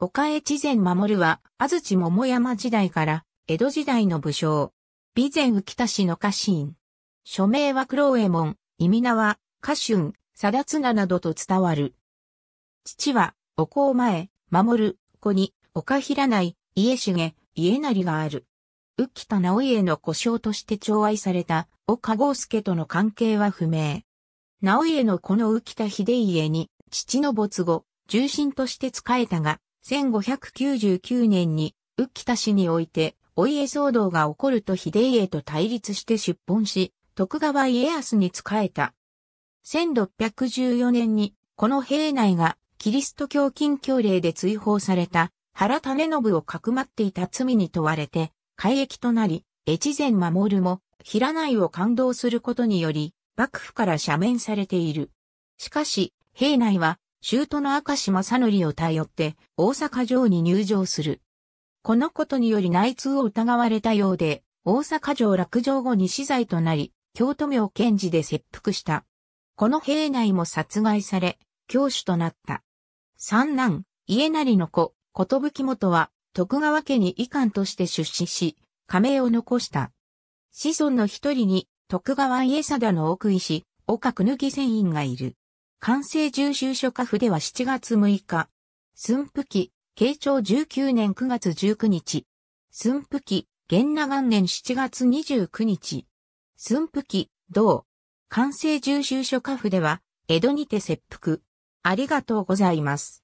岡江知前守は、安土桃山時代から、江戸時代の武将。備前浮田氏の家臣。署名は黒右衛門、意味名は、家春、貞綱などと伝わる。父は、お子前、守、子に、岡平内、家重、家成がある。浮田直家の故障として寵愛された、岡豪介との関係は不明。直家のこの浮田秀家に、父の没後、重臣として仕えたが、1599年に、浮田氏において、お家騒動が起こると秀家と対立して出奔し、徳川家康に仕えた。1614年に、この兵内が、キリスト教禁教令で追放された、原種信をかくまっていた罪に問われて、改役となり、越前守も、平内を感動することにより、幕府から赦免されている。しかし、兵内は、都の明さ正則を頼って大阪城に入城する。このことにより内通を疑われたようで、大阪城落城後に死罪となり、京都名検事で切腹した。この兵内も殺害され、教主となった。三男、家成の子、寿元は、徳川家に遺憾として出資し、加盟を残した。子孫の一人に、徳川家貞の奥医師、岡久ぬぎ船員がいる。完成重修書家府では7月6日。寸布記、慶長19年9月19日。寸布記、元那元年7月29日。寸布記、同。完成重修書家府では、江戸にて切腹。ありがとうございます。